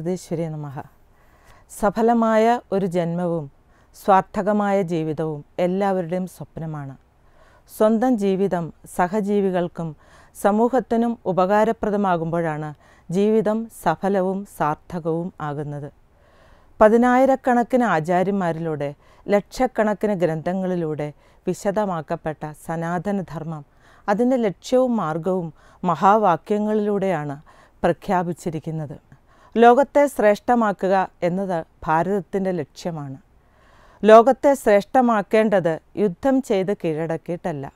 അമൃതേശ്വരി നമഹ സഫലമായ ഒരു ജന്മവും സ്വാർത്ഥകമായ ജീവിതവും എല്ലാവരുടെയും സ്വപ്നമാണ് സ്വന്തം ജീവിതം സഹജീവികൾക്കും സമൂഹത്തിനും ഉപകാരപ്രദമാകുമ്പോഴാണ് ജീവിതം സഫലവും സാർത്ഥകവും ആകുന്നത് പതിനായിരക്കണക്കിന് ആചാര്യന്മാരിലൂടെ ലക്ഷക്കണക്കിന് ഗ്രന്ഥങ്ങളിലൂടെ വിശദമാക്കപ്പെട്ട സനാതനധർമ്മം അതിൻ്റെ ലക്ഷ്യവും മാർഗവും മഹാവാക്യങ്ങളിലൂടെയാണ് പ്രഖ്യാപിച്ചിരിക്കുന്നത് ലോകത്തെ ശ്രേഷ്ഠമാക്കുക എന്നത് ഭാരതത്തിൻ്റെ ലക്ഷ്യമാണ് ലോകത്തെ ശ്രേഷ്ഠമാക്കേണ്ടത് യുദ്ധം ചെയ്ത് കീഴടക്കിയിട്ടല്ല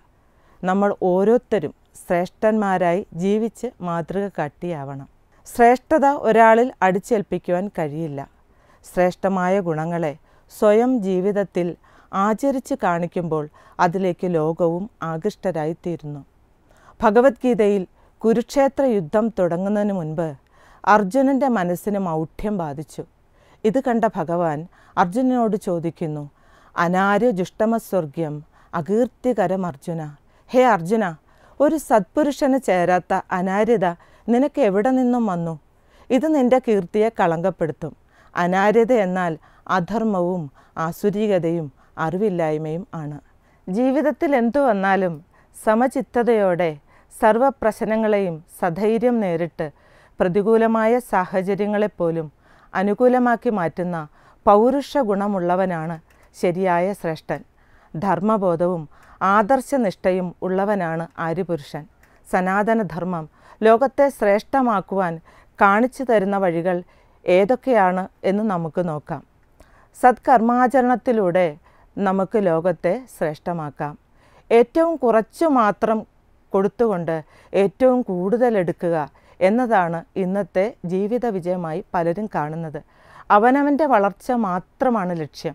നമ്മൾ ഓരോരുത്തരും ശ്രേഷ്ഠന്മാരായി ജീവിച്ച് മാതൃക കാട്ടിയാവണം ശ്രേഷ്ഠത ഒരാളിൽ അടിച്ചേൽപ്പിക്കുവാൻ കഴിയില്ല ശ്രേഷ്ഠമായ ഗുണങ്ങളെ സ്വയം ജീവിതത്തിൽ ആചരിച്ച് കാണിക്കുമ്പോൾ അതിലേക്ക് ലോകവും ആകൃഷ്ടരായിത്തീരുന്നു ഭഗവത്ഗീതയിൽ കുരുക്ഷേത്ര യുദ്ധം തുടങ്ങുന്നതിന് മുൻപ് അർജുനൻ്റെ മനസ്സിന് മൗഢ്യം ബാധിച്ചു ഇത് കണ്ട ഭഗവാൻ അർജുനനോട് ചോദിക്കുന്നു അനാര്യ ജുഷ്ടമസ്വർഗ്യം അകീർത്തികരം അർജുന ഹേ അർജുന ഒരു സത്പുരുഷന് ചേരാത്ത അനാര്യത നിനക്ക് എവിടെ നിന്നും വന്നു ഇത് നിന്റെ കീർത്തിയെ കളങ്കപ്പെടുത്തും അനാര്യത എന്നാൽ അധർമ്മവും ആസുരികതയും അറിവില്ലായ്മയും ആണ് ജീവിതത്തിൽ എന്തു വന്നാലും സമചിത്തതയോടെ സർവപ്രശ്നങ്ങളെയും സധൈര്യം നേരിട്ട് പ്രതികൂലമായ സാഹചര്യങ്ങളെപ്പോലും അനുകൂലമാക്കി മാറ്റുന്ന പൗരുഷ ഗുണമുള്ളവനാണ് ശരിയായ ശ്രേഷ്ഠൻ ധർമ്മബോധവും ആദർശനിഷ്ഠയും ഉള്ളവനാണ് ആര്യപുരുഷൻ സനാതനധർമ്മം ലോകത്തെ ശ്രേഷ്ഠമാക്കുവാൻ കാണിച്ചു തരുന്ന വഴികൾ ഏതൊക്കെയാണ് എന്ന് നമുക്ക് നോക്കാം സത്കർമാചരണത്തിലൂടെ നമുക്ക് ലോകത്തെ ശ്രേഷ്ഠമാക്കാം ഏറ്റവും കുറച്ചു മാത്രം കൊടുത്തുകൊണ്ട് ഏറ്റവും കൂടുതൽ എടുക്കുക എന്നതാണ് ഇന്നത്തെ ജീവിത വിജയമായി പലരും കാണുന്നത് അവനവൻ്റെ വളർച്ച മാത്രമാണ് ലക്ഷ്യം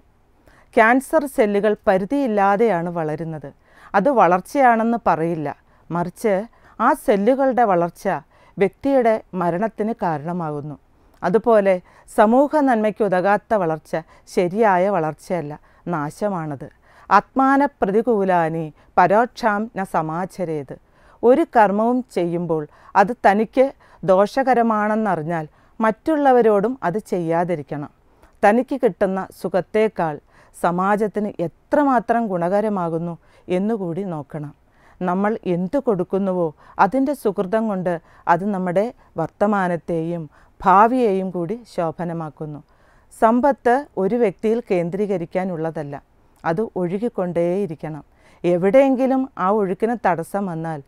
ക്യാൻസർ സെല്ലുകൾ പരിധിയില്ലാതെയാണ് വളരുന്നത് അത് വളർച്ചയാണെന്ന് പറയില്ല മറിച്ച് ആ സെല്ലുകളുടെ വളർച്ച വ്യക്തിയുടെ മരണത്തിന് കാരണമാകുന്നു അതുപോലെ സമൂഹ നന്മയ്ക്ക് ഉതകാത്ത വളർച്ച ശരിയായ വളർച്ചയല്ല നാശമാണത് ആത്മാന പ്രതികൂലാനി പരോക്ഷാം ന സമാചരേത് ഒരു കർമ്മവും ചെയ്യുമ്പോൾ അത് തനിക്ക് ദോഷകരമാണെന്നറിഞ്ഞാൽ മറ്റുള്ളവരോടും അത് ചെയ്യാതിരിക്കണം തനിക്ക് കിട്ടുന്ന സുഖത്തേക്കാൾ സമാജത്തിന് എത്രമാത്രം ഗുണകരമാകുന്നു എന്നുകൂടി നോക്കണം നമ്മൾ എന്തു കൊടുക്കുന്നുവോ അതിൻ്റെ സുഹൃതം കൊണ്ട് അത് നമ്മുടെ വർത്തമാനത്തെയും ഭാവിയെയും കൂടി ശോഭനമാക്കുന്നു സമ്പത്ത് ഒരു വ്യക്തിയിൽ കേന്ദ്രീകരിക്കാനുള്ളതല്ല അത് ഒഴുകിക്കൊണ്ടേയിരിക്കണം എവിടെയെങ്കിലും ആ ഒഴുക്കിന് തടസ്സം വന്നാൽ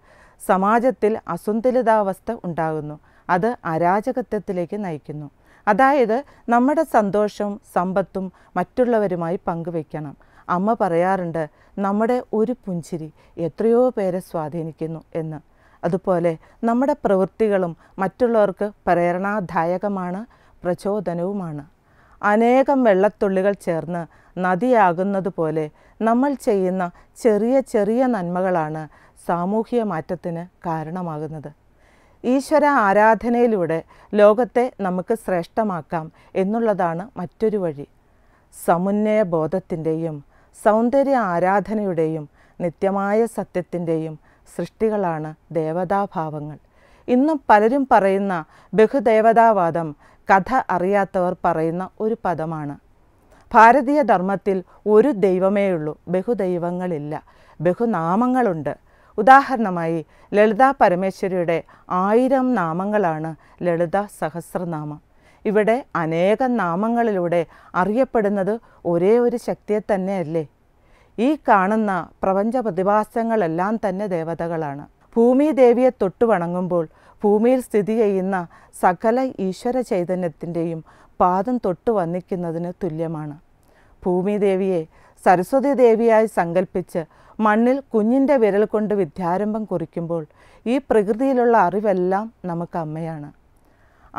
സമാജത്തിൽ അസന്തുലിതാവസ്ഥ ഉണ്ടാകുന്നു അത് അരാജകത്വത്തിലേക്ക് നയിക്കുന്നു അതായത് നമ്മുടെ സന്തോഷവും സമ്പത്തും മറ്റുള്ളവരുമായി പങ്കുവെക്കണം അമ്മ പറയാറുണ്ട് നമ്മുടെ ഒരു പുഞ്ചിരി എത്രയോ പേരെ സ്വാധീനിക്കുന്നു എന്ന് അതുപോലെ നമ്മുടെ പ്രവൃത്തികളും മറ്റുള്ളവർക്ക് പ്രേരണാദായകമാണ് പ്രചോദനവുമാണ് അനേകം വെള്ളത്തുള്ളികൾ ചേർന്ന് നദിയാകുന്നതുപോലെ നമ്മൾ ചെയ്യുന്ന ചെറിയ ചെറിയ നന്മകളാണ് സാമൂഹിക മാറ്റത്തിന് കാരണമാകുന്നത് ഈശ്വര ആരാധനയിലൂടെ ലോകത്തെ നമുക്ക് ശ്രേഷ്ഠമാക്കാം എന്നുള്ളതാണ് മറ്റൊരു വഴി സമുന്നയ ബോധത്തിൻ്റെയും സൗന്ദര്യ ആരാധനയുടെയും നിത്യമായ സത്യത്തിൻ്റെയും സൃഷ്ടികളാണ് ദേവതാഭാവങ്ങൾ ഇന്നും പലരും പറയുന്ന ബഹുദേവതാവാദം കഥ അറിയാത്തവർ പറയുന്ന ഒരു പദമാണ് ഭാരതീയ ധർമ്മത്തിൽ ഒരു ദൈവമേയുള്ളൂ ബഹുദൈവങ്ങളില്ല ബഹുനാമങ്ങളുണ്ട് ഉദാഹരണമായി ലളിതാ പരമേശ്വരിയുടെ ആയിരം നാമങ്ങളാണ് ലളിത സഹസ്രനാമം ഇവിടെ അനേകം നാമങ്ങളിലൂടെ അറിയപ്പെടുന്നത് ഒരേ ഒരു ശക്തിയെ തന്നെയല്ലേ ഈ കാണുന്ന പ്രപഞ്ച പ്രതിഭാസങ്ങളെല്ലാം തന്നെ ദേവതകളാണ് ഭൂമി ദേവിയെ തൊട്ടു വണങ്ങുമ്പോൾ ഭൂമിയിൽ സ്ഥിതി ചെയ്യുന്ന സകല ഈശ്വര ചൈതന്യത്തിൻ്റെയും പാദം തൊട്ട് വന്നിക്കുന്നതിന് തുല്യമാണ് ഭൂമിദേവിയെ സരസ്വതി ദേവിയായി സങ്കല്പിച്ച് മണ്ണിൽ കുഞ്ഞിൻ്റെ വിരൽ കൊണ്ട് വിദ്യാരംഭം കുറിക്കുമ്പോൾ ഈ പ്രകൃതിയിലുള്ള അറിവെല്ലാം നമുക്ക് അമ്മയാണ്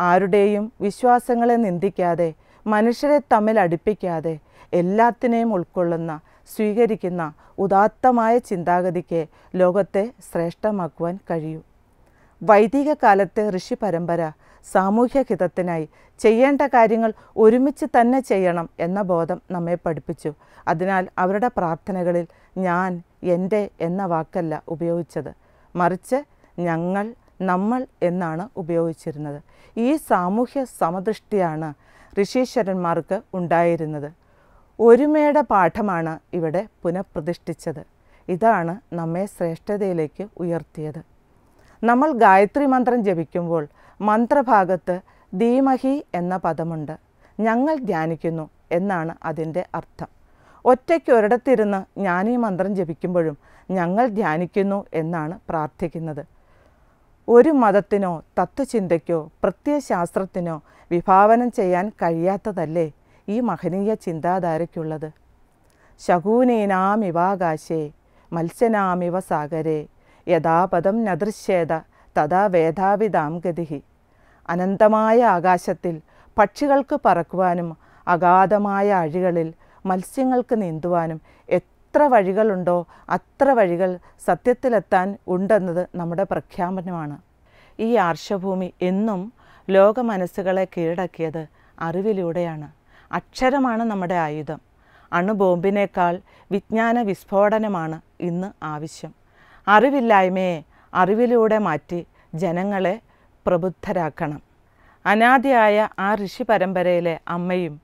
ആരുടെയും വിശ്വാസങ്ങളെ നിന്ദിക്കാതെ മനുഷ്യരെ തമ്മിൽ അടുപ്പിക്കാതെ എല്ലാത്തിനെയും ഉൾക്കൊള്ളുന്ന സ്വീകരിക്കുന്ന ഉദാത്തമായ ചിന്താഗതിക്ക് ലോകത്തെ ശ്രേഷ്ഠമാക്കുവാൻ കഴിയൂ വൈദിക കാലത്തെ ഋഷി പരമ്പര സാമൂഹ്യഹിതത്തിനായി ചെയ്യേണ്ട കാര്യങ്ങൾ ഒരുമിച്ച് തന്നെ ചെയ്യണം എന്ന ബോധം നമ്മെ പഠിപ്പിച്ചു അതിനാൽ അവരുടെ പ്രാർത്ഥനകളിൽ ഞാൻ എൻ്റെ എന്ന വാക്കല്ല ഉപയോഗിച്ചത് മറിച്ച് ഞങ്ങൾ നമ്മൾ എന്നാണ് ഉപയോഗിച്ചിരുന്നത് ഈ സാമൂഹ്യ സമദൃഷ്ടിയാണ് ഋഷീശ്വരന്മാർക്ക് ഉണ്ടായിരുന്നത് ഒരുമയുടെ പാഠമാണ് ഇവിടെ പുനഃപ്രതിഷ്ഠിച്ചത് ഇതാണ് നമ്മെ ശ്രേഷ്ഠതയിലേക്ക് ഉയർത്തിയത് നമ്മൾ ഗായത്രി മന്ത്രം ജപിക്കുമ്പോൾ മന്ത്രഭാഗത്ത് ധീമഹി എന്ന പദമുണ്ട് ഞങ്ങൾ ധ്യാനിക്കുന്നു എന്നാണ് അതിൻ്റെ അർത്ഥം ഒറ്റയ്ക്ക് ഒരിടത്തിരുന്ന് ഞാൻ ഈ മന്ത്രം ജപിക്കുമ്പോഴും ഞങ്ങൾ ധ്യാനിക്കുന്നു എന്നാണ് പ്രാർത്ഥിക്കുന്നത് ഒരു മതത്തിനോ തത്വചിന്തയ്ക്കോ പ്രത്യയശാസ്ത്രത്തിനോ വിഭാവനം ചെയ്യാൻ കഴിയാത്തതല്ലേ ഈ മഹനീയ ചിന്താധാരയ്ക്കുള്ളത് ശകൂനേനാമിവാകാശേ മത്സ്യനാമിവ സാഗരേ യഥാ പദം നദൃശ്യേത തഥാ വേദാവിതാം ഗതി അനന്തമായ ആകാശത്തിൽ പക്ഷികൾക്ക് പറക്കുവാനും അഗാധമായ അഴികളിൽ മത്സ്യങ്ങൾക്ക് നീന്തുവാനും എത്ര വഴികളുണ്ടോ അത്ര വഴികൾ സത്യത്തിലെത്താൻ ഉണ്ടെന്നത് നമ്മുടെ പ്രഖ്യാപനമാണ് ഈ ആർഷഭൂമി എന്നും ലോകമനസ്സുകളെ കീഴടക്കിയത് അറിവിലൂടെയാണ് അക്ഷരമാണ് നമ്മുടെ ആയുധം അണുബോംബിനേക്കാൾ വിജ്ഞാന വിസ്ഫോടനമാണ് ഇന്ന് ആവശ്യം അറിവില്ലായ്മയെ അറിവിലൂടെ മാറ്റി ജനങ്ങളെ പ്രബുദ്ധരാക്കണം അനാദിയായ ആ ഋഷി പരമ്പരയിലെ അമ്മയും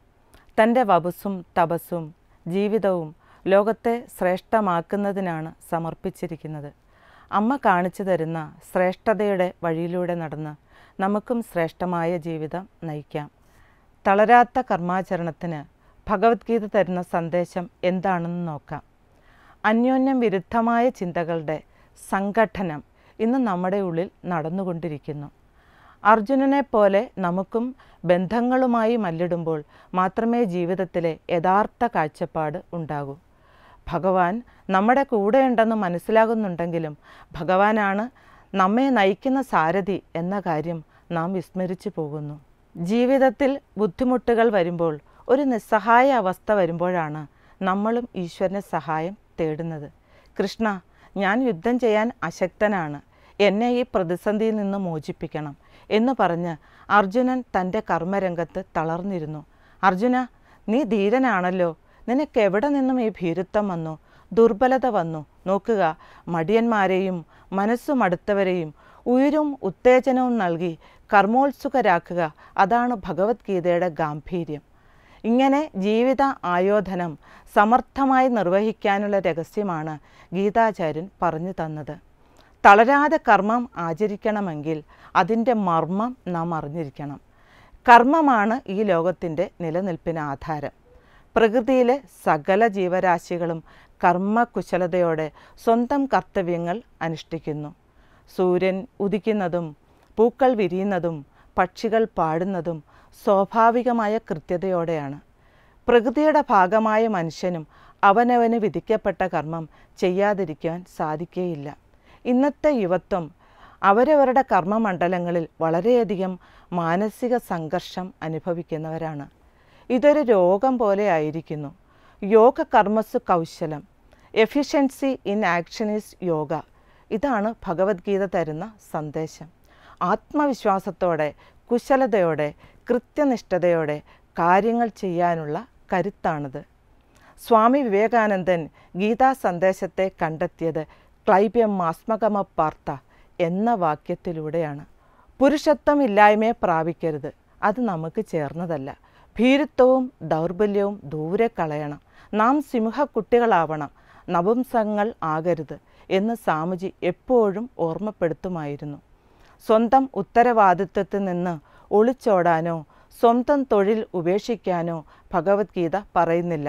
തൻ്റെ വപസ്സും തപസ്സും ജീവിതവും ലോകത്തെ ശ്രേഷ്ഠമാക്കുന്നതിനാണ് സമർപ്പിച്ചിരിക്കുന്നത് അമ്മ കാണിച്ചു തരുന്ന ശ്രേഷ്ഠതയുടെ വഴിയിലൂടെ നടന്ന് നമുക്കും ശ്രേഷ്ഠമായ ജീവിതം നയിക്കാം തളരാത്ത കർമാചരണത്തിന് ഭഗവത്ഗീത തരുന്ന സന്ദേശം എന്താണെന്ന് നോക്കാം അന്യോന്യം വിരുദ്ധമായ ചിന്തകളുടെ സംഘടന ഇന്ന് നമ്മുടെ ഉള്ളിൽ നടന്നുകൊണ്ടിരിക്കുന്നു അർജുനനെ പോലെ നമുക്കും ബന്ധങ്ങളുമായി മല്ലിടുമ്പോൾ മാത്രമേ ജീവിതത്തിലെ യഥാർത്ഥ കാഴ്ചപ്പാട് ഉണ്ടാകൂ ഭഗവാൻ നമ്മുടെ കൂടെയുണ്ടെന്ന് മനസ്സിലാകുന്നുണ്ടെങ്കിലും ഭഗവാനാണ് നമ്മെ നയിക്കുന്ന സാരഥി എന്ന കാര്യം നാം വിസ്മരിച്ചു പോകുന്നു ജീവിതത്തിൽ ബുദ്ധിമുട്ടുകൾ വരുമ്പോൾ ഒരു നിസ്സഹായ അവസ്ഥ വരുമ്പോഴാണ് നമ്മളും ഈശ്വരനെ സഹായം തേടുന്നത് കൃഷ്ണ ഞാൻ യുദ്ധം ചെയ്യാൻ അശക്തനാണ് എന്നെ ഈ പ്രതിസന്ധിയിൽ നിന്ന് മോചിപ്പിക്കണം എന്ന് പറഞ്ഞ് അർജുനൻ തൻ്റെ കർമ്മരംഗത്ത് തളർന്നിരുന്നു അർജുന നീ ധീരനാണല്ലോ നിനക്ക് എവിടെ നിന്നും ഈ ഭീരുത്വം വന്നു ദുർബലത വന്നു നോക്കുക മടിയന്മാരെയും മനസ്സുമടുത്തവരെയും ഉയരും ഉത്തേജനവും നൽകി കർമ്മോത്സുഖരാക്കുക അതാണ് ഭഗവത്ഗീതയുടെ ഗാംഭീര്യം ഇങ്ങനെ ജീവിത ആയോധനം സമർത്ഥമായി നിർവഹിക്കാനുള്ള രഹസ്യമാണ് ഗീതാചാര്യൻ പറഞ്ഞു തന്നത് തളരാതെ കർമ്മം ആചരിക്കണമെങ്കിൽ അതിൻ്റെ മർമ്മം നാം അറിഞ്ഞിരിക്കണം കർമ്മമാണ് ഈ ലോകത്തിൻ്റെ നിലനിൽപ്പിന് ആധാരം പ്രകൃതിയിലെ സകല ജീവരാശികളും കർമ്മകുശലതയോടെ സ്വന്തം കർത്തവ്യങ്ങൾ അനുഷ്ഠിക്കുന്നു സൂര്യൻ ഉദിക്കുന്നതും പൂക്കൾ വിരിയുന്നതും പക്ഷികൾ പാടുന്നതും സ്വാഭാവികമായ കൃത്യതയോടെയാണ് പ്രകൃതിയുടെ ഭാഗമായ മനുഷ്യനും അവനവന് വിധിക്കപ്പെട്ട കർമ്മം ചെയ്യാതിരിക്കാൻ സാധിക്കുകയില്ല ഇന്നത്തെ യുവത്വം അവരവരുടെ കർമ്മമണ്ഡലങ്ങളിൽ വളരെയധികം മാനസിക സംഘർഷം അനുഭവിക്കുന്നവരാണ് ഇതൊരു രോഗം പോലെ ആയിരിക്കുന്നു യോഗ കർമ്മസു കൗശലം efficiency in action is yoga ഇതാണ് ഭഗവത്ഗീത തരുന്ന സന്ദേശം ആത്മവിശ്വാസത്തോടെ കുശലതയോടെ കൃത്യനിഷ്ഠതയോടെ കാര്യങ്ങൾ ചെയ്യാനുള്ള കരുത്താണത് സ്വാമി വിവേകാനന്ദൻ ഗീതാ സന്ദേശത്തെ കണ്ടെത്തിയത് ക്ലൈബ്യം മാസ്മകമ പാർത്ത എന്ന വാക്യത്തിലൂടെയാണ് പുരുഷത്വം ഇല്ലായ്മയെ പ്രാപിക്കരുത് അത് നമുക്ക് ചേർന്നതല്ല ഭീരുത്വവും ദൗർബല്യവും ദൂരെ കളയണം നാം സിംഹക്കുട്ടികളാവണം നപുംസങ്ങൾ ആകരുത് എന്ന് സാമുജി എപ്പോഴും ഓർമ്മപ്പെടുത്തുമായിരുന്നു സ്വന്തം ഉത്തരവാദിത്വത്തിൽ നിന്ന് ഒളിച്ചോടാനോ സ്വന്തം തൊഴിൽ ഉപേക്ഷിക്കാനോ ഭഗവത്ഗീത പറയുന്നില്ല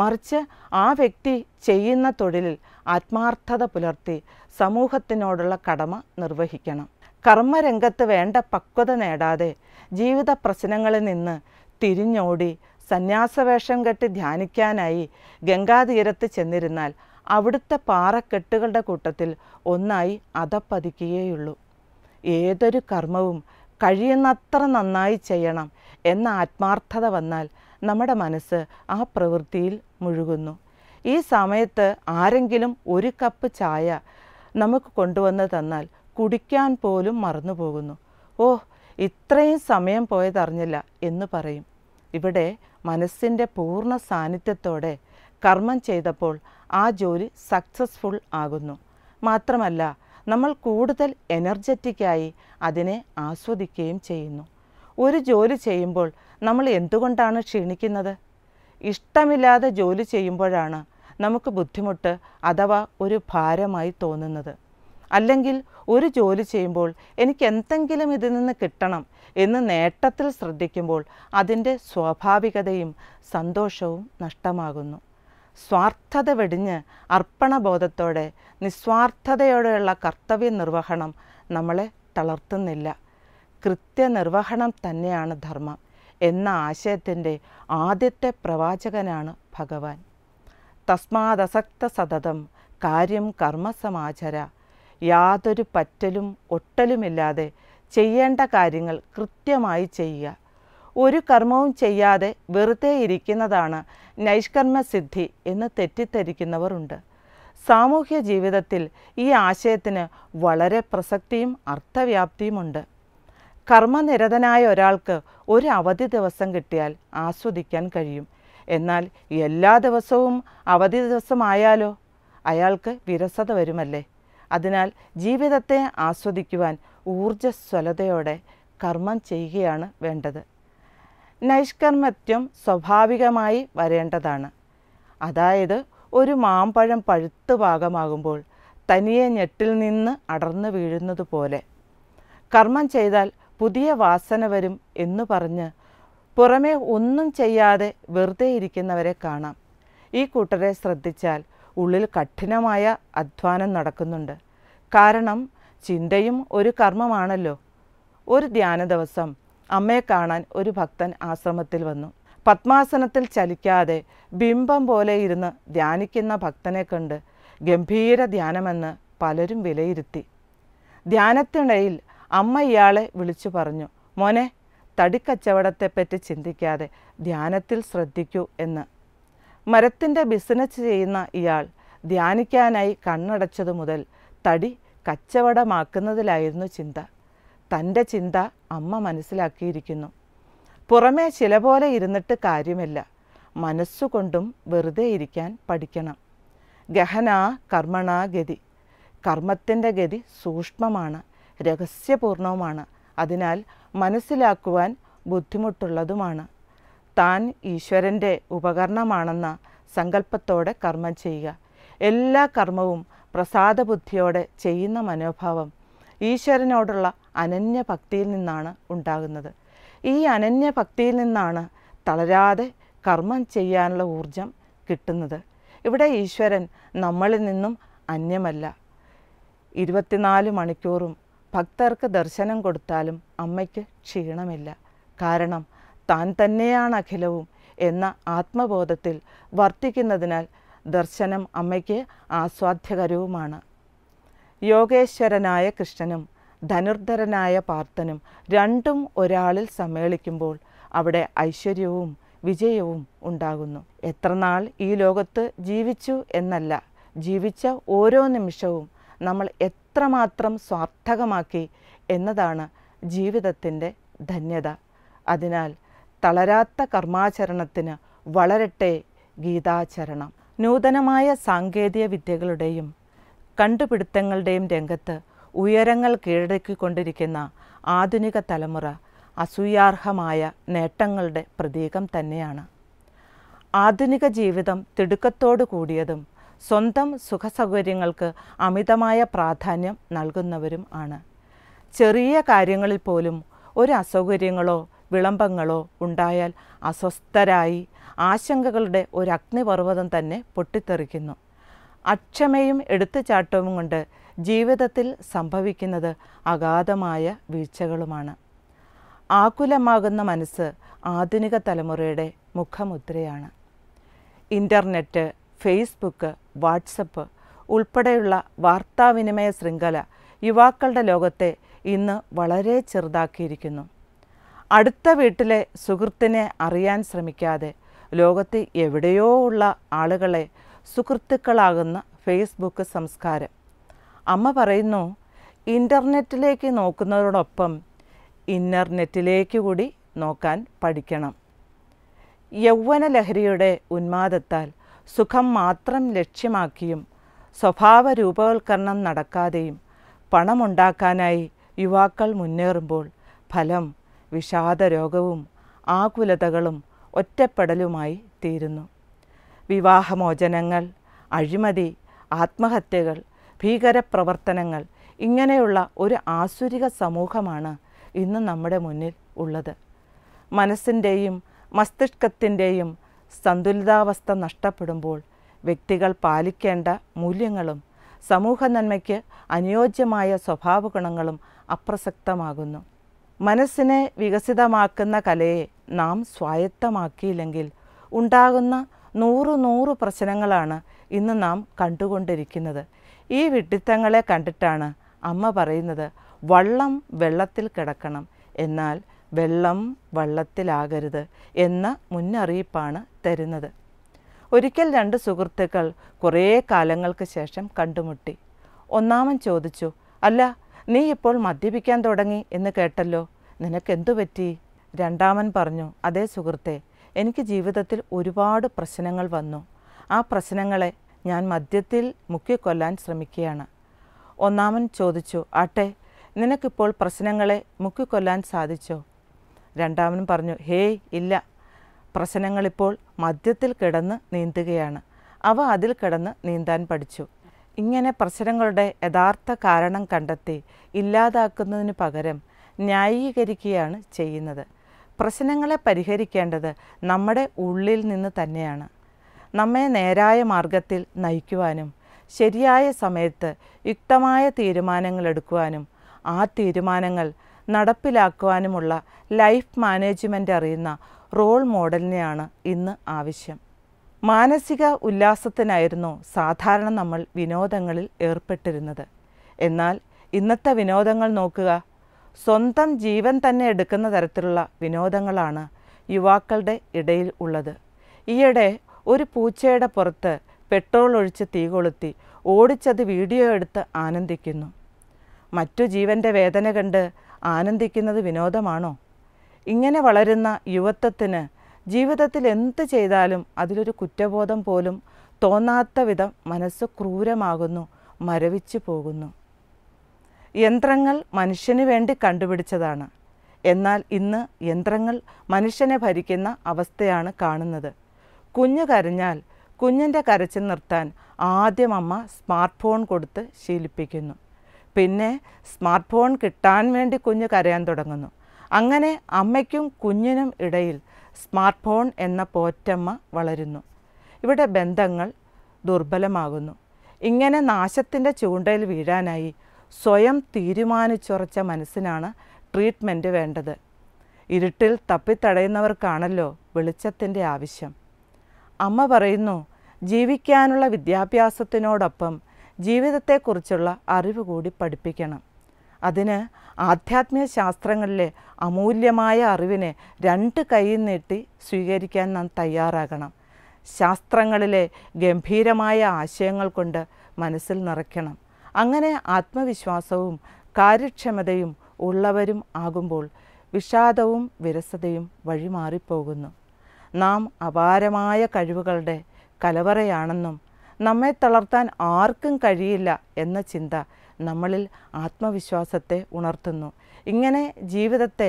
മറിച്ച് ആ വ്യക്തി ചെയ്യുന്ന തൊഴിലിൽ ആത്മാർത്ഥത പുലർത്തി സമൂഹത്തിനോടുള്ള കടമ നിർവഹിക്കണം കർമ്മരംഗത്ത് വേണ്ട പക്വത നേടാതെ ജീവിത പ്രശ്നങ്ങളിൽ നിന്ന് തിരിഞ്ഞോടി സന്യാസവേഷം കെട്ടി ധ്യാനിക്കാനായി ഗംഗാതീരത്ത് ചെന്നിരുന്നാൽ അവിടുത്തെ പാറക്കെട്ടുകളുടെ കൂട്ടത്തിൽ ഒന്നായി അതപ്പതിക്കുകയുള്ളൂ ഏതൊരു കർമ്മവും കഴിയുന്നത്ര നന്നായി ചെയ്യണം എന്ന ആത്മാർത്ഥത വന്നാൽ നമ്മുടെ മനസ്സ് ആ പ്രവൃത്തിയിൽ മുഴുകുന്നു ഈ സമയത്ത് ആരെങ്കിലും ഒരു കപ്പ് ചായ നമുക്ക് കൊണ്ടുവന്ന് തന്നാൽ കുടിക്കാൻ പോലും മറന്നു പോകുന്നു ഓ ഇത്രയും സമയം പോയതറിഞ്ഞില്ല എന്ന് പറയും ഇവിടെ മനസ്സിൻ്റെ പൂർണ്ണ സാന്നിധ്യത്തോടെ കർമ്മം ചെയ്തപ്പോൾ ആ ജോലി സക്സസ്ഫുൾ ആകുന്നു മാത്രമല്ല നമ്മൾ കൂടുതൽ എനർജറ്റിക്കായി അതിനെ ആസ്വദിക്കുകയും ചെയ്യുന്നു ഒരു ജോലി ചെയ്യുമ്പോൾ നമ്മൾ എന്തുകൊണ്ടാണ് ക്ഷീണിക്കുന്നത് ഇഷ്ടമില്ലാതെ ജോലി ചെയ്യുമ്പോഴാണ് നമുക്ക് ബുദ്ധിമുട്ട് അഥവാ ഒരു ഭാരമായി തോന്നുന്നത് അല്ലെങ്കിൽ ഒരു ജോലി ചെയ്യുമ്പോൾ എനിക്ക് എന്തെങ്കിലും ഇതിൽ നിന്ന് കിട്ടണം എന്ന് നേട്ടത്തിൽ ശ്രദ്ധിക്കുമ്പോൾ അതിൻ്റെ സ്വാഭാവികതയും സന്തോഷവും നഷ്ടമാകുന്നു സ്വാർത്ഥത വെടിഞ്ഞ് അർപ്പണബോധത്തോടെ നിസ്വാർത്ഥതയോടെയുള്ള കർത്തവ്യ നിർവഹണം നമ്മളെ തളർത്തുന്നില്ല കൃത്യനിർവഹണം തന്നെയാണ് ധർമ്മം എന്ന ആശയത്തിൻ്റെ ആദ്യത്തെ പ്രവാചകനാണ് ഭഗവാൻ തസ്മാദസക്ത സതതം കാര്യം കർമ്മസമാചര യാതൊരു പറ്റലും ഒട്ടലുമില്ലാതെ ചെയ്യേണ്ട കാര്യങ്ങൾ കൃത്യമായി ചെയ്യുക ഒരു കർമ്മവും ചെയ്യാതെ വെറുതെ ഇരിക്കുന്നതാണ് നൈഷ്കർമ്മ സിദ്ധി എന്ന് തെറ്റിദ്ധരിക്കുന്നവരുണ്ട് സാമൂഹ്യ ജീവിതത്തിൽ ഈ ആശയത്തിന് വളരെ പ്രസക്തിയും അർത്ഥവ്യാപ്തിയുമുണ്ട് കർമ്മനിരതനായ ഒരാൾക്ക് ഒരു അവധി ദിവസം കിട്ടിയാൽ ആസ്വദിക്കാൻ കഴിയും എന്നാൽ എല്ലാ ദിവസവും അവധി ദിവസമായാലോ അയാൾക്ക് വിരസത വരുമല്ലേ അതിനാൽ ജീവിതത്തെ ആസ്വദിക്കുവാൻ ഊർജ്ജസ്വലതയോടെ കർമ്മം ചെയ്യുകയാണ് വേണ്ടത് നൈഷ്കർമ്മത്വം സ്വാഭാവികമായി വരേണ്ടതാണ് അതായത് ഒരു മാമ്പഴം പഴുത്ത് പാകമാകുമ്പോൾ തനിയെ ഞെട്ടിൽ നിന്ന് അടർന്നു വീഴുന്നത് പോലെ കർമ്മം ചെയ്താൽ പുതിയ വാസന വരും എന്ന് പറഞ്ഞ് പുറമേ ഒന്നും ചെയ്യാതെ വെറുതെ ഇരിക്കുന്നവരെ കാണാം ഈ കൂട്ടരെ ശ്രദ്ധിച്ചാൽ ഉള്ളിൽ കഠിനമായ അധ്വാനം നടക്കുന്നുണ്ട് കാരണം ചിന്തയും ഒരു കർമ്മമാണല്ലോ ഒരു ധ്യാന ദിവസം അമ്മയെ കാണാൻ ഒരു ഭക്തൻ ആശ്രമത്തിൽ വന്നു പത്മാസനത്തിൽ ചലിക്കാതെ ബിംബം പോലെ ഇരുന്ന് ധ്യാനിക്കുന്ന ഭക്തനെ കണ്ട് ഗംഭീര ധ്യാനമെന്ന് പലരും വിലയിരുത്തി ധ്യാനത്തിനിടയിൽ അമ്മ ഇയാളെ വിളിച്ചു പറഞ്ഞു മോനെ തടിക്കച്ചവടത്തെപ്പറ്റി ചിന്തിക്കാതെ ധ്യാനത്തിൽ ശ്രദ്ധിക്കൂ എന്ന് മരത്തിൻ്റെ ബിസിനസ് ചെയ്യുന്ന ഇയാൾ ധ്യാനിക്കാനായി കണ്ണടച്ചതു മുതൽ തടി കച്ചവടമാക്കുന്നതിലായിരുന്നു ചിന്ത തൻ്റെ ചിന്ത അമ്മ മനസ്സിലാക്കിയിരിക്കുന്നു പുറമേ ചില പോലെ ഇരുന്നിട്ട് കാര്യമില്ല മനസ്സുകൊണ്ടും വെറുതെ ഇരിക്കാൻ പഠിക്കണം ഗഹന കർമ്മണാഗതി ഗതി കർമ്മത്തിൻ്റെ ഗതി സൂക്ഷ്മമാണ് രഹസ്യപൂർണവുമാണ് അതിനാൽ മനസ്സിലാക്കുവാൻ ബുദ്ധിമുട്ടുള്ളതുമാണ് താൻ ഈശ്വരൻ്റെ ഉപകരണമാണെന്ന സങ്കല്പത്തോടെ കർമ്മം ചെയ്യുക എല്ലാ കർമ്മവും പ്രസാദബുദ്ധിയോടെ ചെയ്യുന്ന മനോഭാവം ഈശ്വരനോടുള്ള അനന്യ ഭക്തിയിൽ നിന്നാണ് ഉണ്ടാകുന്നത് ഈ അനന്യ ഭക്തിയിൽ നിന്നാണ് തളരാതെ കർമ്മം ചെയ്യാനുള്ള ഊർജം കിട്ടുന്നത് ഇവിടെ ഈശ്വരൻ നമ്മളിൽ നിന്നും അന്യമല്ല ഇരുപത്തിനാല് മണിക്കൂറും ഭക്തർക്ക് ദർശനം കൊടുത്താലും അമ്മയ്ക്ക് ക്ഷീണമില്ല കാരണം താൻ തന്നെയാണ് അഖിലവും എന്ന ആത്മബോധത്തിൽ വർത്തിക്കുന്നതിനാൽ ദർശനം അമ്മയ്ക്ക് ആസ്വാദ്യകരവുമാണ് യോഗേശ്വരനായ കൃഷ്ണനും ധനുർധരനായ പാർത്ഥനും രണ്ടും ഒരാളിൽ സമ്മേളിക്കുമ്പോൾ അവിടെ ഐശ്വര്യവും വിജയവും ഉണ്ടാകുന്നു എത്രനാൾ ഈ ലോകത്ത് ജീവിച്ചു എന്നല്ല ജീവിച്ച ഓരോ നിമിഷവും നമ്മൾ എത്രമാത്രം സ്വാർത്ഥകമാക്കി എന്നതാണ് ജീവിതത്തിൻ്റെ ധന്യത അതിനാൽ തളരാത്ത കർമാചരണത്തിന് വളരട്ടെ ഗീതാചരണം നൂതനമായ സാങ്കേതിക വിദ്യകളുടെയും കണ്ടുപിടുത്തങ്ങളുടെയും രംഗത്ത് ഉയരങ്ങൾ കീഴടക്കിക്കൊണ്ടിരിക്കുന്ന ആധുനിക തലമുറ അസൂയാർഹമായ നേട്ടങ്ങളുടെ പ്രതീകം തന്നെയാണ് ആധുനിക ജീവിതം തിടുക്കത്തോടു കൂടിയതും സ്വന്തം സുഖസൗകര്യങ്ങൾക്ക് അമിതമായ പ്രാധാന്യം നൽകുന്നവരും ആണ് ചെറിയ കാര്യങ്ങളിൽ പോലും ഒരു അസൗകര്യങ്ങളോ വിളംബങ്ങളോ ഉണ്ടായാൽ അസ്വസ്ഥരായി ആശങ്കകളുടെ ഒരു അഗ്നിപർവ്വതം തന്നെ പൊട്ടിത്തെറിക്കുന്നു അക്ഷമയും എടുത്തുചാട്ടവും കൊണ്ട് ജീവിതത്തിൽ സംഭവിക്കുന്നത് അഗാധമായ വീഴ്ചകളുമാണ് ആകുലമാകുന്ന മനസ്സ് ആധുനിക തലമുറയുടെ മുഖമുദ്രയാണ് ഇൻ്റർനെറ്റ് ഫേസ്ബുക്ക് വാട്സപ്പ് ഉൾപ്പെടെയുള്ള വാർത്താവിനിമയ ശൃംഖല യുവാക്കളുടെ ലോകത്തെ ഇന്ന് വളരെ ചെറുതാക്കിയിരിക്കുന്നു അടുത്ത വീട്ടിലെ സുഹൃത്തിനെ അറിയാൻ ശ്രമിക്കാതെ ലോകത്ത് എവിടെയോ ഉള്ള ആളുകളെ സുഹൃത്തുക്കളാകുന്ന ഫേസ്ബുക്ക് സംസ്കാരം അമ്മ പറയുന്നു ഇൻ്റർനെറ്റിലേക്ക് നോക്കുന്നതോടൊപ്പം ഇന്നർനെറ്റിലേക്ക് കൂടി നോക്കാൻ പഠിക്കണം ലഹരിയുടെ ഉന്മാദത്താൽ സുഖം മാത്രം ലക്ഷ്യമാക്കിയും സ്വഭാവ രൂപവൽക്കരണം നടക്കാതെയും പണമുണ്ടാക്കാനായി യുവാക്കൾ മുന്നേറുമ്പോൾ ഫലം വിഷാദരോഗവും ആകുലതകളും ഒറ്റപ്പെടലുമായി തീരുന്നു വിവാഹമോചനങ്ങൾ അഴിമതി ആത്മഹത്യകൾ ഭീകരപ്രവർത്തനങ്ങൾ ഇങ്ങനെയുള്ള ഒരു ആസുരിക സമൂഹമാണ് ഇന്ന് നമ്മുടെ മുന്നിൽ ഉള്ളത് മനസ്സിൻ്റെയും മസ്തിഷ്കത്തിൻ്റെയും സന്തുലിതാവസ്ഥ നഷ്ടപ്പെടുമ്പോൾ വ്യക്തികൾ പാലിക്കേണ്ട മൂല്യങ്ങളും സമൂഹ നന്മയ്ക്ക് അനുയോജ്യമായ സ്വഭാവഗുണങ്ങളും അപ്രസക്തമാകുന്നു മനസ്സിനെ വികസിതമാക്കുന്ന കലയെ നാം സ്വായത്തമാക്കിയില്ലെങ്കിൽ ഉണ്ടാകുന്ന നൂറു നൂറ് പ്രശ്നങ്ങളാണ് ഇന്ന് നാം കണ്ടുകൊണ്ടിരിക്കുന്നത് ഈ വിഡ്ഢിത്തങ്ങളെ കണ്ടിട്ടാണ് അമ്മ പറയുന്നത് വള്ളം വെള്ളത്തിൽ കിടക്കണം എന്നാൽ വെള്ളം വള്ളത്തിലാകരുത് എന്ന മുന്നറിയിപ്പാണ് തരുന്നത് ഒരിക്കൽ രണ്ട് സുഹൃത്തുക്കൾ കുറേ കാലങ്ങൾക്ക് ശേഷം കണ്ടുമുട്ടി ഒന്നാമൻ ചോദിച്ചു അല്ല നീ ഇപ്പോൾ മദ്യപിക്കാൻ തുടങ്ങി എന്ന് കേട്ടല്ലോ നിനക്കെന്തു പറ്റി രണ്ടാമൻ പറഞ്ഞു അതേ സുഹൃത്തെ എനിക്ക് ജീവിതത്തിൽ ഒരുപാട് പ്രശ്നങ്ങൾ വന്നു ആ പ്രശ്നങ്ങളെ ഞാൻ മദ്യത്തിൽ മുക്കിക്കൊല്ലാൻ ശ്രമിക്കുകയാണ് ഒന്നാമൻ ചോദിച്ചു ആട്ടെ നിനക്കിപ്പോൾ പ്രശ്നങ്ങളെ മുക്കിക്കൊല്ലാൻ സാധിച്ചോ രണ്ടാമനും പറഞ്ഞു ഹേയ് ഇല്ല പ്രശ്നങ്ങളിപ്പോൾ മദ്യത്തിൽ കിടന്ന് നീന്തുകയാണ് അവ അതിൽ കിടന്ന് നീന്താൻ പഠിച്ചു ഇങ്ങനെ പ്രശ്നങ്ങളുടെ യഥാർത്ഥ കാരണം കണ്ടെത്തി ഇല്ലാതാക്കുന്നതിന് പകരം ന്യായീകരിക്കുകയാണ് ചെയ്യുന്നത് പ്രശ്നങ്ങളെ പരിഹരിക്കേണ്ടത് നമ്മുടെ ഉള്ളിൽ നിന്ന് തന്നെയാണ് നമ്മെ നേരായ മാർഗത്തിൽ നയിക്കുവാനും ശരിയായ സമയത്ത് യുക്തമായ തീരുമാനങ്ങൾ എടുക്കുവാനും ആ തീരുമാനങ്ങൾ നടപ്പിലാക്കുവാനുമുള്ള ലൈഫ് മാനേജ്മെൻ്റ് അറിയുന്ന റോൾ മോഡലിനെയാണ് ഇന്ന് ആവശ്യം മാനസിക ഉല്ലാസത്തിനായിരുന്നു സാധാരണ നമ്മൾ വിനോദങ്ങളിൽ ഏർപ്പെട്ടിരുന്നത് എന്നാൽ ഇന്നത്തെ വിനോദങ്ങൾ നോക്കുക സ്വന്തം ജീവൻ തന്നെ എടുക്കുന്ന തരത്തിലുള്ള വിനോദങ്ങളാണ് യുവാക്കളുടെ ഇടയിൽ ഉള്ളത് ഈയിടെ ഒരു പൂച്ചയുടെ പുറത്ത് പെട്രോൾ ഒഴിച്ച് തീ കൊളുത്തി ഓടിച്ചത് വീഡിയോ എടുത്ത് ആനന്ദിക്കുന്നു മറ്റു ജീവൻ്റെ വേദന കണ്ട് ആനന്ദിക്കുന്നത് വിനോദമാണോ ഇങ്ങനെ വളരുന്ന യുവത്വത്തിന് ജീവിതത്തിൽ എന്ത് ചെയ്താലും അതിലൊരു കുറ്റബോധം പോലും തോന്നാത്ത വിധം മനസ്സ് ക്രൂരമാകുന്നു മരവിച്ചു പോകുന്നു യന്ത്രങ്ങൾ മനുഷ്യന് വേണ്ടി കണ്ടുപിടിച്ചതാണ് എന്നാൽ ഇന്ന് യന്ത്രങ്ങൾ മനുഷ്യനെ ഭരിക്കുന്ന അവസ്ഥയാണ് കാണുന്നത് കുഞ്ഞ് കരഞ്ഞാൽ കുഞ്ഞിൻ്റെ കരച്ചിൽ നിർത്താൻ ആദ്യം അമ്മ സ്മാർട്ട് ഫോൺ കൊടുത്ത് ശീലിപ്പിക്കുന്നു പിന്നെ സ്മാർട്ട് ഫോൺ കിട്ടാൻ വേണ്ടി കുഞ്ഞ് കരയാൻ തുടങ്ങുന്നു അങ്ങനെ അമ്മയ്ക്കും കുഞ്ഞിനും ഇടയിൽ സ്മാർട്ട് ഫോൺ എന്ന പോറ്റമ്മ വളരുന്നു ഇവിടെ ബന്ധങ്ങൾ ദുർബലമാകുന്നു ഇങ്ങനെ നാശത്തിൻ്റെ ചൂണ്ടയിൽ വീഴാനായി സ്വയം തീരുമാനിച്ചുറച്ച മനസ്സിനാണ് ട്രീറ്റ്മെൻറ്റ് വേണ്ടത് ഇരുട്ടിൽ തപ്പിത്തടയുന്നവർക്കാണല്ലോ വെളിച്ചത്തിൻ്റെ ആവശ്യം അമ്മ പറയുന്നു ജീവിക്കാനുള്ള വിദ്യാഭ്യാസത്തിനോടൊപ്പം ജീവിതത്തെക്കുറിച്ചുള്ള അറിവ് കൂടി പഠിപ്പിക്കണം അതിന് ആധ്യാത്മിക ശാസ്ത്രങ്ങളിലെ അമൂല്യമായ അറിവിനെ രണ്ട് കൈ നീട്ടി സ്വീകരിക്കാൻ നാം തയ്യാറാകണം ശാസ്ത്രങ്ങളിലെ ഗംഭീരമായ ആശയങ്ങൾ കൊണ്ട് മനസ്സിൽ നിറയ്ക്കണം അങ്ങനെ ആത്മവിശ്വാസവും കാര്യക്ഷമതയും ഉള്ളവരും ആകുമ്പോൾ വിഷാദവും വിരസതയും വഴിമാറിപ്പോകുന്നു നാം അപാരമായ കഴിവുകളുടെ കലവറയാണെന്നും നമ്മെ തളർത്താൻ ആർക്കും കഴിയില്ല എന്ന ചിന്ത നമ്മളിൽ ആത്മവിശ്വാസത്തെ ഉണർത്തുന്നു ഇങ്ങനെ ജീവിതത്തെ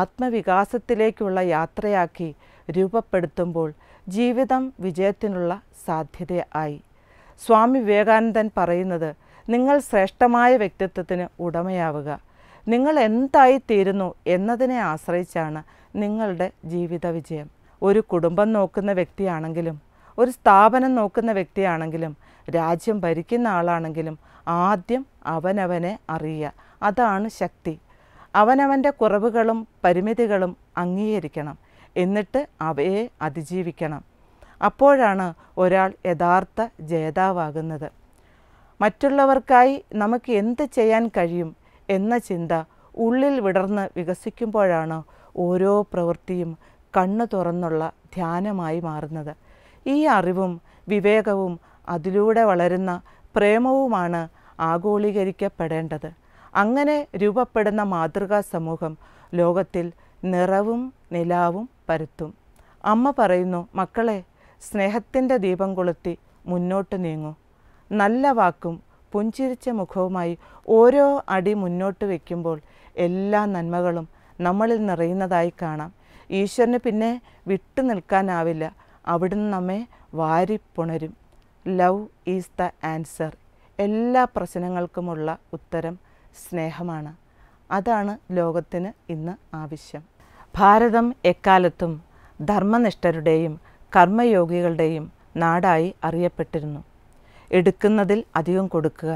ആത്മവികാസത്തിലേക്കുള്ള യാത്രയാക്കി രൂപപ്പെടുത്തുമ്പോൾ ജീവിതം വിജയത്തിനുള്ള സാധ്യത ആയി സ്വാമി വിവേകാനന്ദൻ പറയുന്നത് നിങ്ങൾ ശ്രേഷ്ഠമായ വ്യക്തിത്വത്തിന് ഉടമയാവുക നിങ്ങൾ എന്തായിത്തീരുന്നു എന്നതിനെ ആശ്രയിച്ചാണ് നിങ്ങളുടെ ജീവിത വിജയം ഒരു കുടുംബം നോക്കുന്ന വ്യക്തിയാണെങ്കിലും ഒരു സ്ഥാപനം നോക്കുന്ന വ്യക്തിയാണെങ്കിലും രാജ്യം ഭരിക്കുന്ന ആളാണെങ്കിലും ആദ്യം അവനവനെ അറിയുക അതാണ് ശക്തി അവനവൻ്റെ കുറവുകളും പരിമിതികളും അംഗീകരിക്കണം എന്നിട്ട് അവയെ അതിജീവിക്കണം അപ്പോഴാണ് ഒരാൾ യഥാർത്ഥ ജേതാവാകുന്നത് മറ്റുള്ളവർക്കായി നമുക്ക് എന്ത് ചെയ്യാൻ കഴിയും എന്ന ചിന്ത ഉള്ളിൽ വിടർന്ന് വികസിക്കുമ്പോഴാണ് ഓരോ പ്രവൃത്തിയും കണ്ണ് തുറന്നുള്ള ധ്യാനമായി മാറുന്നത് ഈ അറിവും വിവേകവും അതിലൂടെ വളരുന്ന പ്രേമവുമാണ് ആഗോളീകരിക്കപ്പെടേണ്ടത് അങ്ങനെ രൂപപ്പെടുന്ന മാതൃകാ സമൂഹം ലോകത്തിൽ നിറവും നിലാവും പരത്തും അമ്മ പറയുന്നു മക്കളെ സ്നേഹത്തിൻ്റെ ദീപം കൊളുത്തി മുന്നോട്ട് നീങ്ങൂ നല്ല വാക്കും പുഞ്ചിരിച്ച മുഖവുമായി ഓരോ അടി മുന്നോട്ട് വയ്ക്കുമ്പോൾ എല്ലാ നന്മകളും നമ്മളിൽ നിറയുന്നതായി കാണാം ഈശ്വരന് പിന്നെ വിട്ടു നിൽക്കാനാവില്ല അവിടുന്ന് നമ്മെ വാരിപ്പുണരും ലവ് ഈസ് ദ ആൻസർ എല്ലാ പ്രശ്നങ്ങൾക്കുമുള്ള ഉത്തരം സ്നേഹമാണ് അതാണ് ലോകത്തിന് ഇന്ന് ആവശ്യം ഭാരതം എക്കാലത്തും ധർമ്മനിഷ്ഠരുടെയും കർമ്മയോഗികളുടെയും നാടായി അറിയപ്പെട്ടിരുന്നു എടുക്കുന്നതിൽ അധികം കൊടുക്കുക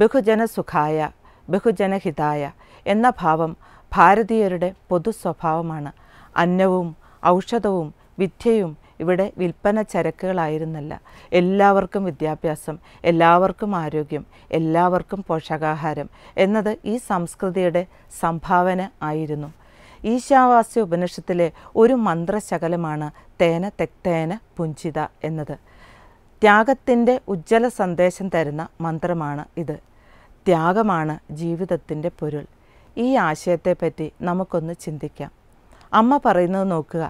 ബഹുജന സുഖായ ബഹുജനഹിതായ എന്ന ഭാവം ഭാരതീയരുടെ പൊതു സ്വഭാവമാണ് അന്നവും ഔഷധവും വിദ്യയും ഇവിടെ വിൽപ്പന ചരക്കുകളായിരുന്നില്ല എല്ലാവർക്കും വിദ്യാഭ്യാസം എല്ലാവർക്കും ആരോഗ്യം എല്ലാവർക്കും പോഷകാഹാരം എന്നത് ഈ സംസ്കൃതിയുടെ ആയിരുന്നു ഈശാവാസ്യ ഉപനിഷത്തിലെ ഒരു മന്ത്രശകലമാണ് തേന തെക്തേന പുഞ്ചിത എന്നത് ത്യാഗത്തിൻ്റെ ഉജ്ജ്വല സന്ദേശം തരുന്ന മന്ത്രമാണ് ഇത് ത്യാഗമാണ് ജീവിതത്തിൻ്റെ പൊരുൾ ഈ ആശയത്തെപ്പറ്റി നമുക്കൊന്ന് ചിന്തിക്കാം അമ്മ പറയുന്നത് നോക്കുക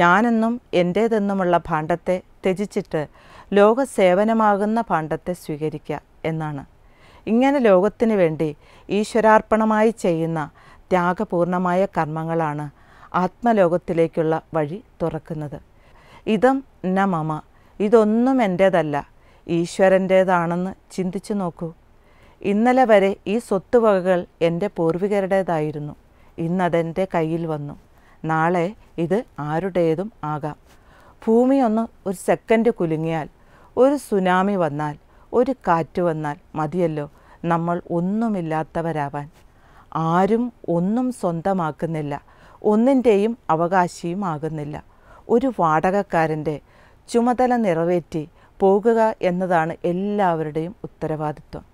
ഞാനെന്നും എൻ്റേതെന്നുമുള്ള ഭാണ്ഡത്തെ ത്യജിച്ചിട്ട് ലോകസേവനമാകുന്ന ഭാണ്ഡത്തെ സ്വീകരിക്കുക എന്നാണ് ഇങ്ങനെ ലോകത്തിനു വേണ്ടി ഈശ്വരാർപ്പണമായി ചെയ്യുന്ന ത്യാഗപൂർണമായ കർമ്മങ്ങളാണ് ആത്മലോകത്തിലേക്കുള്ള വഴി തുറക്കുന്നത് ഇതം ന മമ ഇതൊന്നും എൻ്റേതല്ല ഈശ്വരൻ്റേതാണെന്ന് ചിന്തിച്ചു നോക്കൂ ഇന്നലെ വരെ ഈ സ്വത്തുവകകൾ എൻ്റെ പൂർവികരുടേതായിരുന്നു ഇന്നതെൻ്റെ കയ്യിൽ വന്നു നാളെ ഇത് ആരുടേതും ആകാം ഭൂമിയൊന്ന് ഒരു സെക്കൻഡ് കുലുങ്ങിയാൽ ഒരു സുനാമി വന്നാൽ ഒരു കാറ്റ് വന്നാൽ മതിയല്ലോ നമ്മൾ ഒന്നുമില്ലാത്തവരാവാൻ ആരും ഒന്നും സ്വന്തമാക്കുന്നില്ല ഒന്നിൻ്റെയും അവകാശിയും ആകുന്നില്ല ഒരു വാടകക്കാരൻ്റെ ചുമതല നിറവേറ്റി പോകുക എന്നതാണ് എല്ലാവരുടെയും ഉത്തരവാദിത്വം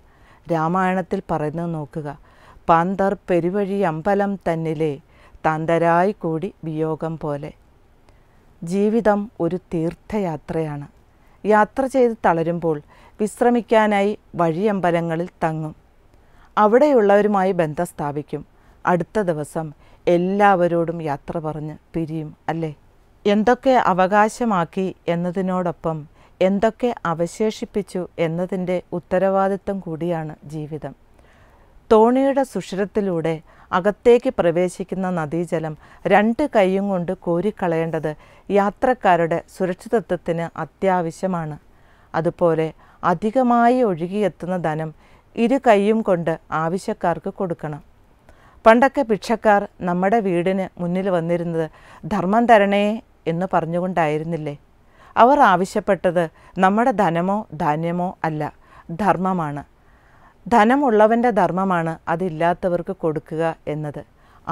രാമായണത്തിൽ പറയുന്നത് നോക്കുക പാന്തർ പെരുവഴി അമ്പലം തന്നിലെ തന്തരായി കൂടി വിയോഗം പോലെ ജീവിതം ഒരു തീർത്ഥയാത്രയാണ് യാത്ര ചെയ്ത് തളരുമ്പോൾ വിശ്രമിക്കാനായി വഴിയമ്പലങ്ങളിൽ തങ്ങും അവിടെയുള്ളവരുമായി ബന്ധം സ്ഥാപിക്കും അടുത്ത ദിവസം എല്ലാവരോടും യാത്ര പറഞ്ഞ് പിരിയും അല്ലേ എന്തൊക്കെ അവകാശമാക്കി എന്നതിനോടൊപ്പം എന്തൊക്കെ അവശേഷിപ്പിച്ചു എന്നതിൻ്റെ ഉത്തരവാദിത്വം കൂടിയാണ് ജീവിതം തോണിയുടെ സുഷിരത്തിലൂടെ അകത്തേക്ക് പ്രവേശിക്കുന്ന നദീജലം രണ്ട് കൈയും കൊണ്ട് കോരിക്കളയേണ്ടത് യാത്രക്കാരുടെ സുരക്ഷിതത്വത്തിന് അത്യാവശ്യമാണ് അതുപോലെ അധികമായി ഒഴുകിയെത്തുന്ന ധനം ഇരു കൈയും കൊണ്ട് ആവശ്യക്കാർക്ക് കൊടുക്കണം പണ്ടൊക്കെ ഭിക്ഷക്കാർ നമ്മുടെ വീടിന് മുന്നിൽ വന്നിരുന്നത് ധർമ്മം തരണേ എന്ന് പറഞ്ഞുകൊണ്ടായിരുന്നില്ലേ അവർ ആവശ്യപ്പെട്ടത് നമ്മുടെ ധനമോ ധാന്യമോ അല്ല ധർമ്മമാണ് ധനമുള്ളവൻ്റെ ധർമ്മമാണ് അതില്ലാത്തവർക്ക് കൊടുക്കുക എന്നത്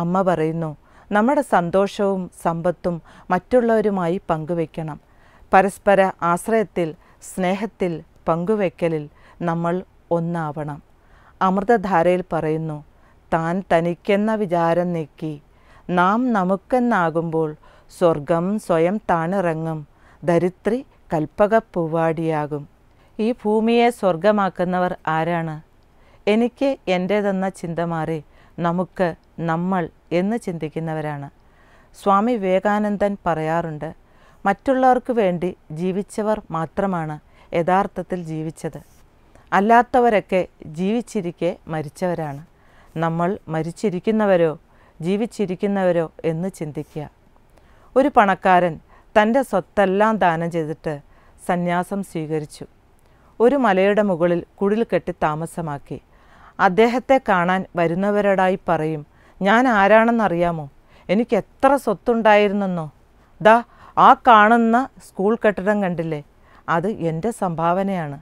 അമ്മ പറയുന്നു നമ്മുടെ സന്തോഷവും സമ്പത്തും മറ്റുള്ളവരുമായി പങ്കുവെക്കണം പരസ്പര ആശ്രയത്തിൽ സ്നേഹത്തിൽ പങ്കുവെക്കലിൽ നമ്മൾ ഒന്നാവണം അമൃതധാരയിൽ പറയുന്നു താൻ തനിക്കെന്ന വിചാരം നീക്കി നാം നമുക്കെന്നാകുമ്പോൾ സ്വർഗം സ്വയം താണിറങ്ങും കൽപ്പക പൂവാടിയാകും ഈ ഭൂമിയെ സ്വർഗമാക്കുന്നവർ ആരാണ് എനിക്ക് എൻ്റേതെന്ന ചിന്ത മാറി നമുക്ക് നമ്മൾ എന്ന് ചിന്തിക്കുന്നവരാണ് സ്വാമി വിവേകാനന്ദൻ പറയാറുണ്ട് മറ്റുള്ളവർക്ക് വേണ്ടി ജീവിച്ചവർ മാത്രമാണ് യഥാർത്ഥത്തിൽ ജീവിച്ചത് അല്ലാത്തവരൊക്കെ ജീവിച്ചിരിക്കെ മരിച്ചവരാണ് നമ്മൾ മരിച്ചിരിക്കുന്നവരോ ജീവിച്ചിരിക്കുന്നവരോ എന്ന് ചിന്തിക്കുക ഒരു പണക്കാരൻ തൻ്റെ സ്വത്തെല്ലാം ദാനം ചെയ്തിട്ട് സന്യാസം സ്വീകരിച്ചു ഒരു മലയുടെ മുകളിൽ കുടിൽ കെട്ടി താമസമാക്കി അദ്ദേഹത്തെ കാണാൻ വരുന്നവരോടായി പറയും ഞാൻ ആരാണെന്നറിയാമോ എനിക്ക് എത്ര സ്വത്തുണ്ടായിരുന്നെന്നോ ദാ ആ കാണുന്ന സ്കൂൾ കെട്ടിടം കണ്ടില്ലേ അത് എൻ്റെ സംഭാവനയാണ്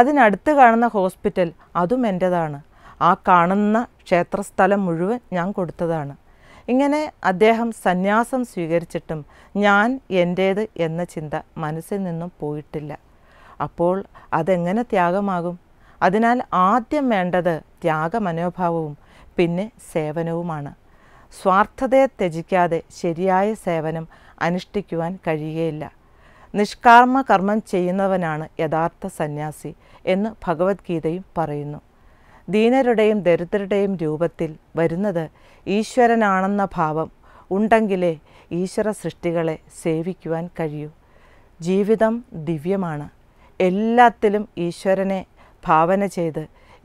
അതിനടുത്ത് കാണുന്ന ഹോസ്പിറ്റൽ അതും എൻ്റേതാണ് ആ കാണുന്ന ക്ഷേത്രസ്ഥലം മുഴുവൻ ഞാൻ കൊടുത്തതാണ് ഇങ്ങനെ അദ്ദേഹം സന്യാസം സ്വീകരിച്ചിട്ടും ഞാൻ എൻ്റേത് എന്ന ചിന്ത മനസ്സിൽ നിന്നും പോയിട്ടില്ല അപ്പോൾ അതെങ്ങനെ ത്യാഗമാകും അതിനാൽ ആദ്യം വേണ്ടത് ത്യാഗമനോഭാവവും പിന്നെ സേവനവുമാണ് സ്വാർത്ഥതയെ ത്യജിക്കാതെ ശരിയായ സേവനം അനുഷ്ഠിക്കുവാൻ കഴിയുകയില്ല നിഷ്കാമ കർമ്മം ചെയ്യുന്നവനാണ് യഥാർത്ഥ സന്യാസി എന്ന് ഭഗവത്ഗീതയും പറയുന്നു ദീനരുടെയും ദരിദ്രരുടെയും രൂപത്തിൽ വരുന്നത് ഈശ്വരനാണെന്ന ഭാവം ഉണ്ടെങ്കിലേ ഈശ്വര സൃഷ്ടികളെ സേവിക്കുവാൻ കഴിയൂ ജീവിതം ദിവ്യമാണ് എല്ലാത്തിലും ഈശ്വരനെ ഭാവന ചെയ്ത്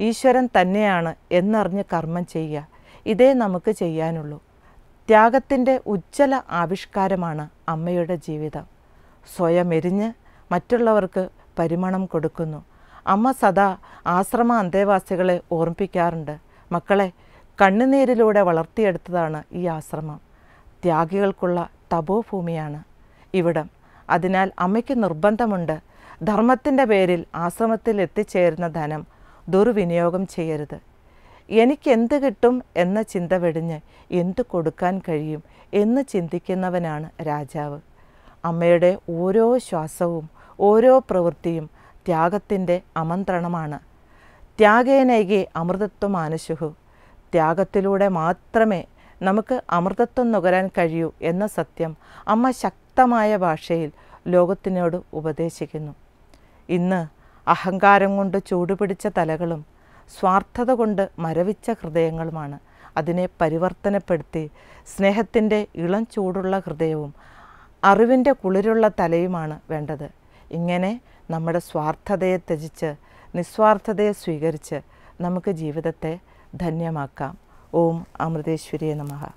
ഈശ്വരൻ തന്നെയാണ് എന്നറിഞ്ഞ് കർമ്മം ചെയ്യുക ഇതേ നമുക്ക് ചെയ്യാനുള്ളൂ ത്യാഗത്തിൻ്റെ ഉജ്ജ്വല ആവിഷ്കാരമാണ് അമ്മയുടെ ജീവിതം സ്വയം എരിഞ്ഞ് മറ്റുള്ളവർക്ക് പരിമണം കൊടുക്കുന്നു അമ്മ സദാ ആശ്രമ അന്തേവാസികളെ ഓർമ്മിപ്പിക്കാറുണ്ട് മക്കളെ കണ്ണുനീരിലൂടെ വളർത്തിയെടുത്തതാണ് ഈ ആശ്രമം ത്യാഗികൾക്കുള്ള തപോഭൂമിയാണ് ഇവിടം അതിനാൽ അമ്മയ്ക്ക് നിർബന്ധമുണ്ട് ധർമ്മത്തിൻ്റെ പേരിൽ ആശ്രമത്തിൽ എത്തിച്ചേരുന്ന ധനം ദുർവിനിയോഗം ചെയ്യരുത് എനിക്ക് കിട്ടും എന്ന ചിന്ത വെടിഞ്ഞ് എന്ത് കൊടുക്കാൻ കഴിയും എന്ന് ചിന്തിക്കുന്നവനാണ് രാജാവ് അമ്മയുടെ ഓരോ ശ്വാസവും ഓരോ പ്രവൃത്തിയും ത്യാഗത്തിൻ്റെ ആമന്ത്രണമാണ് ത്യാഗേനൈകി അമൃതത്വം ആനുശുഹു ത്യാഗത്തിലൂടെ മാത്രമേ നമുക്ക് അമൃതത്വം നുകരാൻ കഴിയൂ എന്ന സത്യം അമ്മ ശക്തമായ ഭാഷയിൽ ലോകത്തിനോട് ഉപദേശിക്കുന്നു ഇന്ന് അഹങ്കാരം കൊണ്ട് ചൂടുപിടിച്ച തലകളും സ്വാർത്ഥത കൊണ്ട് മരവിച്ച ഹൃദയങ്ങളുമാണ് അതിനെ പരിവർത്തനപ്പെടുത്തി സ്നേഹത്തിൻ്റെ ഇളം ചൂടുള്ള ഹൃദയവും അറിവിൻ്റെ കുളിരുള്ള തലയുമാണ് വേണ്ടത് ഇങ്ങനെ നമ്മുടെ സ്വാർത്ഥതയെ ത്യജിച്ച് നിസ്വാർത്ഥതയെ സ്വീകരിച്ച് നമുക്ക് ജീവിതത്തെ ധന്യമാക്കാം ഓം അമൃതേശ്വരിയെ നമഃ